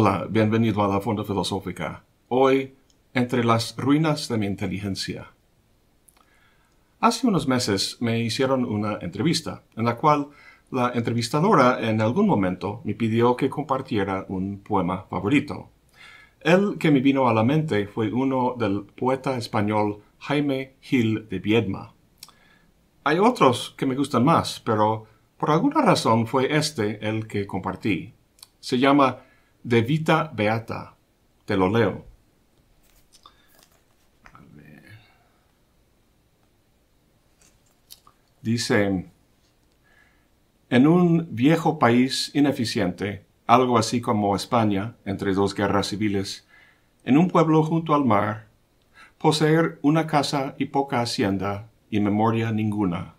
Hola, bienvenido a la Fonda Filosófica. Hoy, entre las ruinas de mi inteligencia. Hace unos meses me hicieron una entrevista, en la cual la entrevistadora en algún momento me pidió que compartiera un poema favorito. El que me vino a la mente fue uno del poeta español Jaime Gil de Viedma. Hay otros que me gustan más, pero por alguna razón fue este el que compartí. Se llama de Vita Beata. Te lo leo. Dice, en un viejo país ineficiente, algo así como España, entre dos guerras civiles, en un pueblo junto al mar, poseer una casa y poca hacienda y memoria ninguna.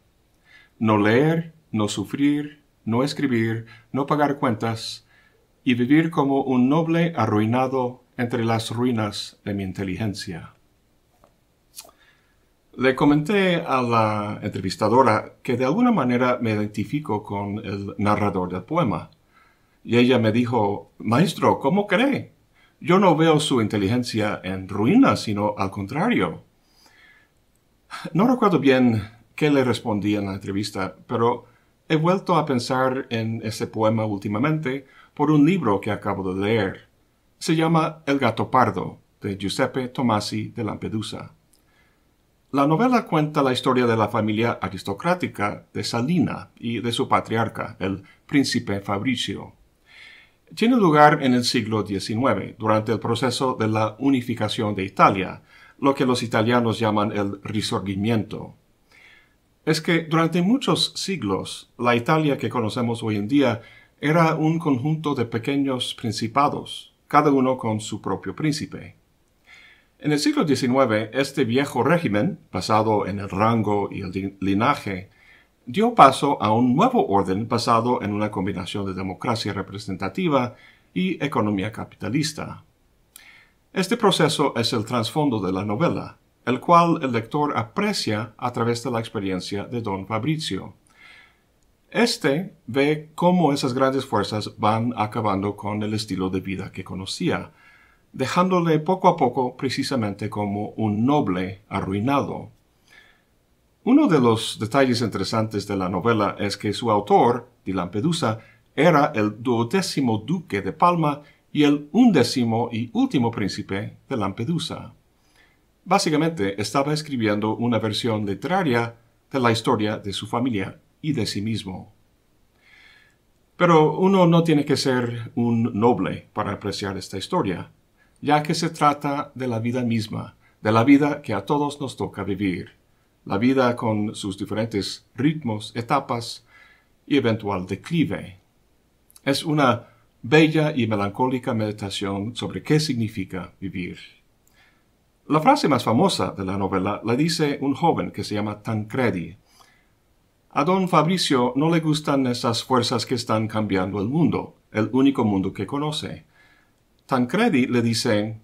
No leer, no sufrir, no escribir, no pagar cuentas, y vivir como un noble arruinado entre las ruinas de mi inteligencia. Le comenté a la entrevistadora que de alguna manera me identifico con el narrador del poema. Y ella me dijo, Maestro, ¿cómo cree? Yo no veo su inteligencia en ruinas, sino al contrario. No recuerdo bien qué le respondí en la entrevista, pero he vuelto a pensar en ese poema últimamente por un libro que acabo de leer. Se llama El gato pardo, de Giuseppe Tomasi de Lampedusa. La novela cuenta la historia de la familia aristocrática de Salina y de su patriarca, el príncipe Fabricio. Tiene lugar en el siglo XIX, durante el proceso de la unificación de Italia, lo que los italianos llaman el risorgimiento. Es que durante muchos siglos, la Italia que conocemos hoy en día era un conjunto de pequeños principados, cada uno con su propio príncipe. En el siglo XIX, este viejo régimen, basado en el rango y el linaje, dio paso a un nuevo orden basado en una combinación de democracia representativa y economía capitalista. Este proceso es el trasfondo de la novela, el cual el lector aprecia a través de la experiencia de don Fabrizio, este ve cómo esas grandes fuerzas van acabando con el estilo de vida que conocía, dejándole poco a poco precisamente como un noble arruinado. Uno de los detalles interesantes de la novela es que su autor, Di Lampedusa, era el duodécimo duque de Palma y el undécimo y último príncipe de Lampedusa. Básicamente estaba escribiendo una versión literaria de la historia de su familia y de sí mismo. Pero uno no tiene que ser un noble para apreciar esta historia, ya que se trata de la vida misma, de la vida que a todos nos toca vivir, la vida con sus diferentes ritmos, etapas y eventual declive. Es una bella y melancólica meditación sobre qué significa vivir. La frase más famosa de la novela la dice un joven que se llama Tancredi, a don Fabricio no le gustan esas fuerzas que están cambiando el mundo, el único mundo que conoce. Tancredi le dice,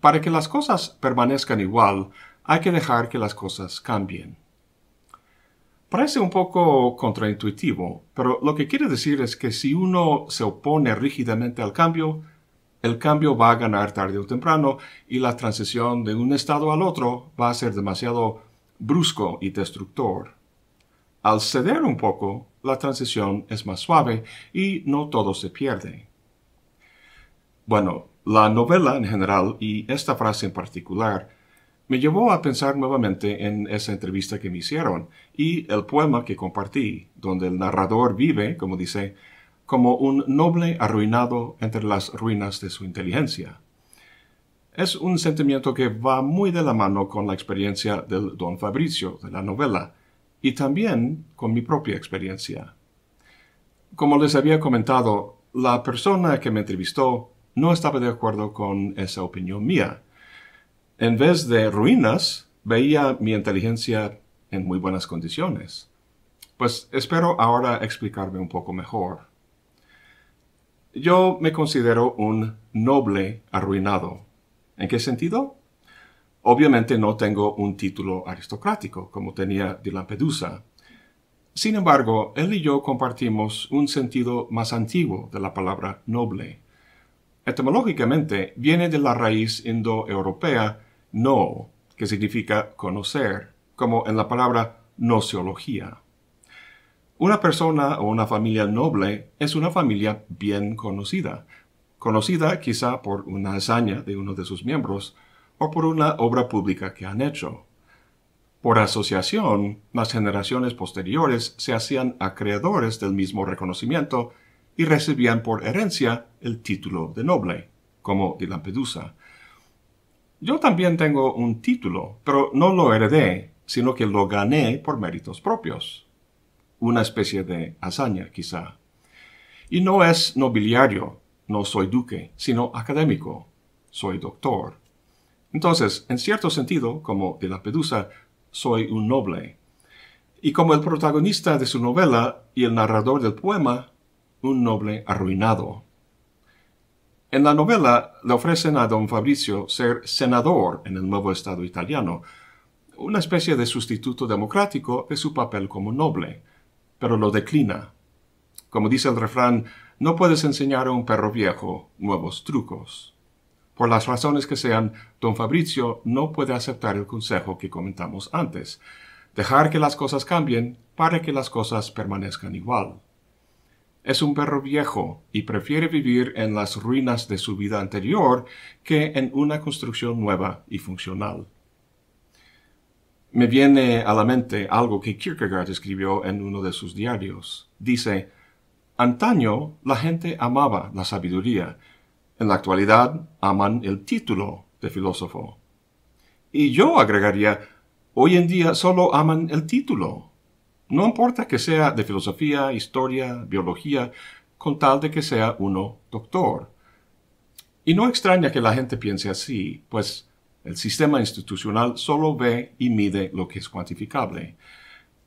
para que las cosas permanezcan igual, hay que dejar que las cosas cambien. Parece un poco contraintuitivo, pero lo que quiere decir es que si uno se opone rígidamente al cambio, el cambio va a ganar tarde o temprano y la transición de un estado al otro va a ser demasiado brusco y destructor. Al ceder un poco, la transición es más suave y no todo se pierde. Bueno, la novela en general y esta frase en particular me llevó a pensar nuevamente en esa entrevista que me hicieron y el poema que compartí, donde el narrador vive, como dice, como un noble arruinado entre las ruinas de su inteligencia. Es un sentimiento que va muy de la mano con la experiencia del don Fabricio de la novela, y también con mi propia experiencia. Como les había comentado, la persona que me entrevistó no estaba de acuerdo con esa opinión mía. En vez de ruinas, veía mi inteligencia en muy buenas condiciones. Pues espero ahora explicarme un poco mejor. Yo me considero un noble arruinado. ¿En qué sentido? Obviamente no tengo un título aristocrático como tenía de Lampedusa. Sin embargo, él y yo compartimos un sentido más antiguo de la palabra noble. Etimológicamente viene de la raíz indoeuropea no, que significa conocer, como en la palabra nociología. Una persona o una familia noble es una familia bien conocida, conocida quizá por una hazaña de uno de sus miembros, o por una obra pública que han hecho. Por asociación, las generaciones posteriores se hacían acreedores del mismo reconocimiento y recibían por herencia el título de noble, como de Lampedusa. Yo también tengo un título, pero no lo heredé, sino que lo gané por méritos propios. Una especie de hazaña, quizá. Y no es nobiliario, no soy duque, sino académico. Soy doctor. Entonces, en cierto sentido, como de la pedusa, soy un noble. Y como el protagonista de su novela y el narrador del poema, un noble arruinado. En la novela le ofrecen a don Fabricio ser senador en el nuevo Estado italiano, una especie de sustituto democrático es su papel como noble, pero lo declina. Como dice el refrán, no puedes enseñar a un perro viejo nuevos trucos. Por las razones que sean, don Fabrizio no puede aceptar el consejo que comentamos antes, dejar que las cosas cambien para que las cosas permanezcan igual. Es un perro viejo y prefiere vivir en las ruinas de su vida anterior que en una construcción nueva y funcional. Me viene a la mente algo que Kierkegaard escribió en uno de sus diarios. Dice, Antaño la gente amaba la sabiduría, en la actualidad aman el título de filósofo. Y yo agregaría, hoy en día solo aman el título. No importa que sea de filosofía, historia, biología, con tal de que sea uno doctor. Y no extraña que la gente piense así, pues el sistema institucional solo ve y mide lo que es cuantificable.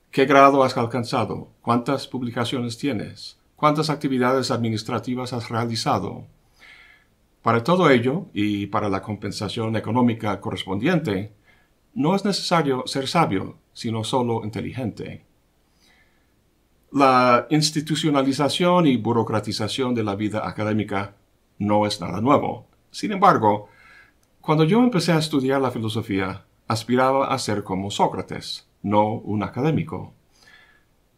¿Qué grado has alcanzado? ¿Cuántas publicaciones tienes? ¿Cuántas actividades administrativas has realizado? Para todo ello, y para la compensación económica correspondiente, no es necesario ser sabio, sino solo inteligente. La institucionalización y burocratización de la vida académica no es nada nuevo. Sin embargo, cuando yo empecé a estudiar la filosofía, aspiraba a ser como Sócrates, no un académico.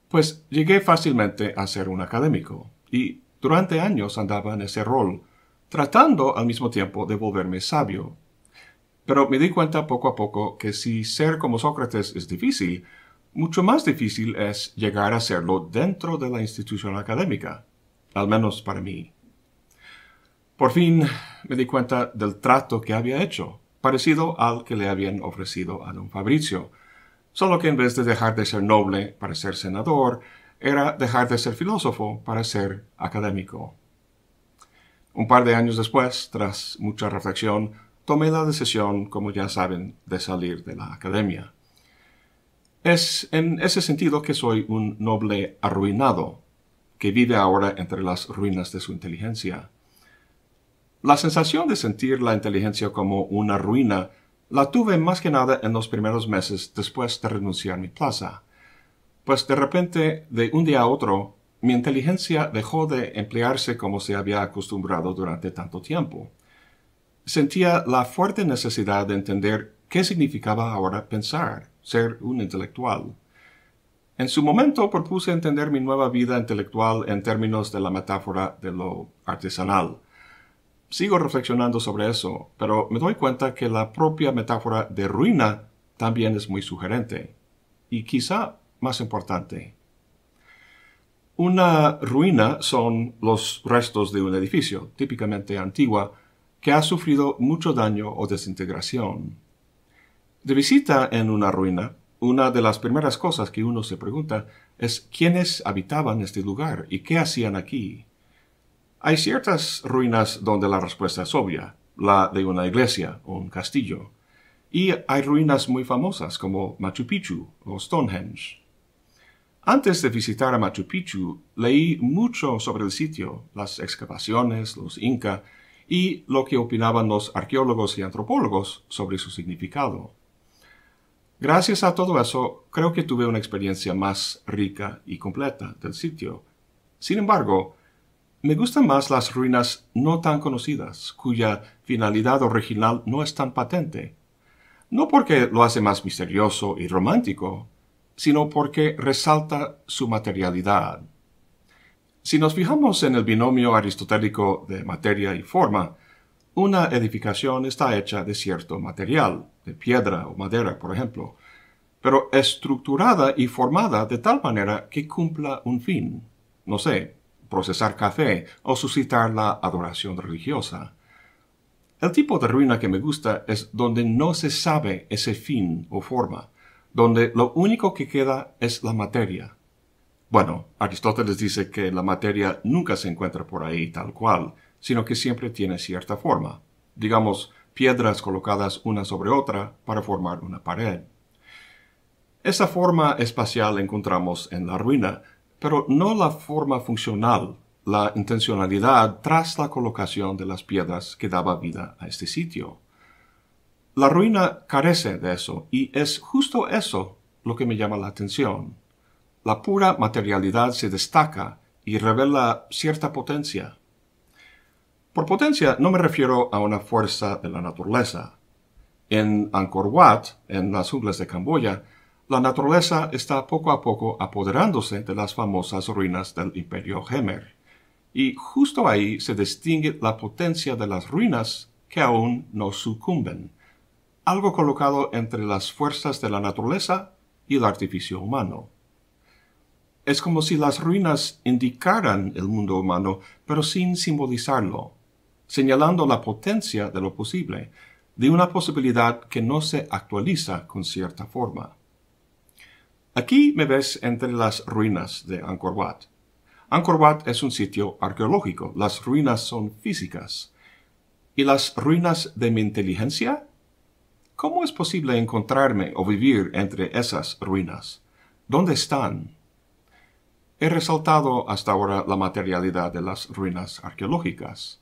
Pues llegué fácilmente a ser un académico, y durante años andaba en ese rol, tratando al mismo tiempo de volverme sabio. Pero me di cuenta poco a poco que si ser como Sócrates es difícil, mucho más difícil es llegar a serlo dentro de la institución académica, al menos para mí. Por fin me di cuenta del trato que había hecho, parecido al que le habían ofrecido a don Fabricio, solo que en vez de dejar de ser noble para ser senador, era dejar de ser filósofo para ser académico. Un par de años después, tras mucha reflexión, tomé la decisión, como ya saben, de salir de la academia. Es en ese sentido que soy un noble arruinado, que vive ahora entre las ruinas de su inteligencia. La sensación de sentir la inteligencia como una ruina la tuve más que nada en los primeros meses después de renunciar a mi plaza, pues de repente, de un día a otro, mi inteligencia dejó de emplearse como se había acostumbrado durante tanto tiempo. Sentía la fuerte necesidad de entender qué significaba ahora pensar, ser un intelectual. En su momento propuse entender mi nueva vida intelectual en términos de la metáfora de lo artesanal. Sigo reflexionando sobre eso, pero me doy cuenta que la propia metáfora de ruina también es muy sugerente, y quizá más importante. Una ruina son los restos de un edificio, típicamente antigua, que ha sufrido mucho daño o desintegración. De visita en una ruina, una de las primeras cosas que uno se pregunta es quiénes habitaban este lugar y qué hacían aquí. Hay ciertas ruinas donde la respuesta es obvia, la de una iglesia o un castillo, y hay ruinas muy famosas como Machu Picchu o Stonehenge. Antes de visitar a Machu Picchu, leí mucho sobre el sitio, las excavaciones, los incas y lo que opinaban los arqueólogos y antropólogos sobre su significado. Gracias a todo eso, creo que tuve una experiencia más rica y completa del sitio. Sin embargo, me gustan más las ruinas no tan conocidas, cuya finalidad original no es tan patente. No porque lo hace más misterioso y romántico, sino porque resalta su materialidad. Si nos fijamos en el binomio aristotélico de materia y forma, una edificación está hecha de cierto material, de piedra o madera, por ejemplo, pero estructurada y formada de tal manera que cumpla un fin, no sé, procesar café o suscitar la adoración religiosa. El tipo de ruina que me gusta es donde no se sabe ese fin o forma, donde lo único que queda es la materia. Bueno, Aristóteles dice que la materia nunca se encuentra por ahí tal cual, sino que siempre tiene cierta forma, digamos, piedras colocadas una sobre otra para formar una pared. Esa forma espacial encontramos en la ruina, pero no la forma funcional, la intencionalidad tras la colocación de las piedras que daba vida a este sitio. La ruina carece de eso, y es justo eso lo que me llama la atención. La pura materialidad se destaca y revela cierta potencia. Por potencia no me refiero a una fuerza de la naturaleza. En Angkor Wat, en las junglas de Camboya, la naturaleza está poco a poco apoderándose de las famosas ruinas del imperio Khmer. Y justo ahí se distingue la potencia de las ruinas que aún no sucumben algo colocado entre las fuerzas de la naturaleza y el artificio humano. Es como si las ruinas indicaran el mundo humano, pero sin simbolizarlo, señalando la potencia de lo posible, de una posibilidad que no se actualiza con cierta forma. Aquí me ves entre las ruinas de Angkor Wat. Angkor Wat es un sitio arqueológico, las ruinas son físicas. ¿Y las ruinas de mi inteligencia? ¿Cómo es posible encontrarme o vivir entre esas ruinas? ¿Dónde están? He resaltado hasta ahora la materialidad de las ruinas arqueológicas.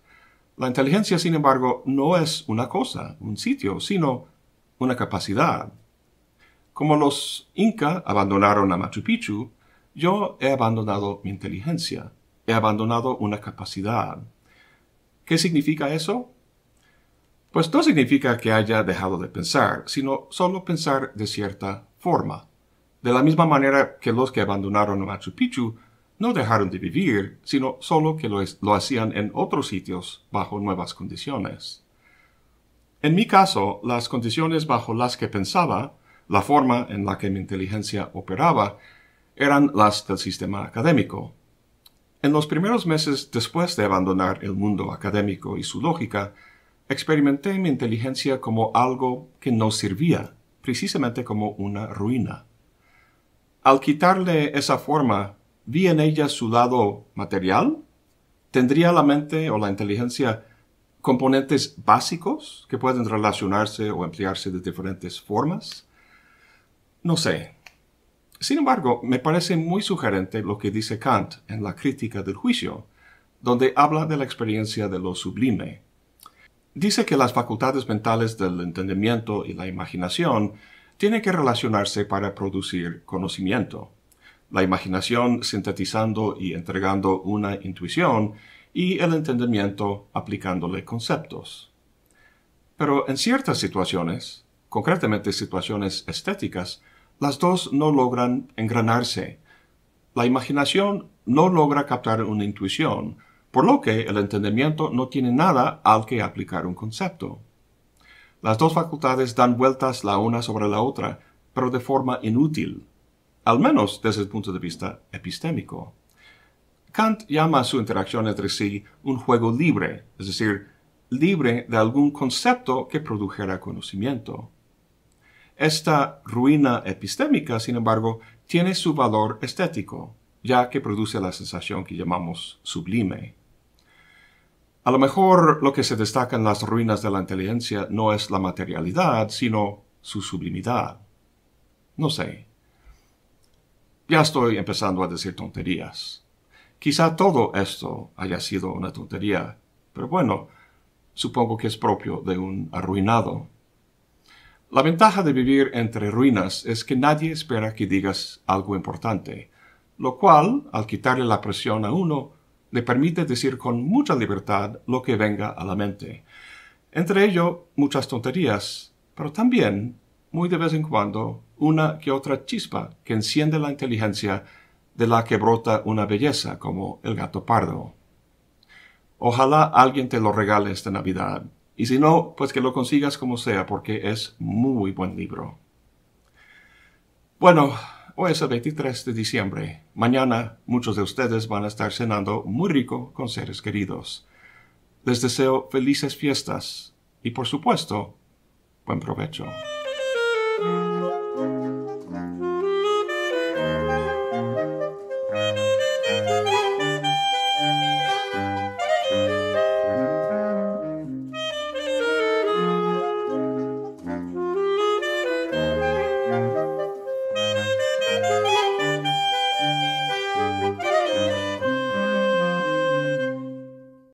La inteligencia, sin embargo, no es una cosa, un sitio, sino una capacidad. Como los Inca abandonaron a Machu Picchu, yo he abandonado mi inteligencia, he abandonado una capacidad. ¿Qué significa eso? Pues no significa que haya dejado de pensar, sino solo pensar de cierta forma. De la misma manera que los que abandonaron Machu Picchu no dejaron de vivir, sino solo que lo, lo hacían en otros sitios bajo nuevas condiciones. En mi caso, las condiciones bajo las que pensaba, la forma en la que mi inteligencia operaba, eran las del sistema académico. En los primeros meses después de abandonar el mundo académico y su lógica, Experimenté mi inteligencia como algo que no servía, precisamente como una ruina. Al quitarle esa forma, vi en ella su lado material. ¿Tendría la mente o la inteligencia componentes básicos que pueden relacionarse o emplearse de diferentes formas? No sé. Sin embargo, me parece muy sugerente lo que dice Kant en la crítica del juicio, donde habla de la experiencia de lo sublime dice que las facultades mentales del entendimiento y la imaginación tienen que relacionarse para producir conocimiento. La imaginación sintetizando y entregando una intuición y el entendimiento aplicándole conceptos. Pero en ciertas situaciones, concretamente situaciones estéticas, las dos no logran engranarse. La imaginación no logra captar una intuición, por lo que el entendimiento no tiene nada al que aplicar un concepto. Las dos facultades dan vueltas la una sobre la otra, pero de forma inútil, al menos desde el punto de vista epistémico. Kant llama a su interacción entre sí un juego libre, es decir, libre de algún concepto que produjera conocimiento. Esta ruina epistémica, sin embargo, tiene su valor estético, ya que produce la sensación que llamamos sublime. A lo mejor lo que se destaca en las ruinas de la inteligencia no es la materialidad, sino su sublimidad. No sé. Ya estoy empezando a decir tonterías. Quizá todo esto haya sido una tontería, pero bueno, supongo que es propio de un arruinado. La ventaja de vivir entre ruinas es que nadie espera que digas algo importante, lo cual, al quitarle la presión a uno, le permite decir con mucha libertad lo que venga a la mente. Entre ello, muchas tonterías, pero también, muy de vez en cuando, una que otra chispa que enciende la inteligencia de la que brota una belleza como el gato pardo. Ojalá alguien te lo regale esta Navidad, y si no, pues que lo consigas como sea, porque es muy buen libro. Bueno, Hoy es el 23 de diciembre. Mañana muchos de ustedes van a estar cenando muy rico con seres queridos. Les deseo felices fiestas y por supuesto, buen provecho.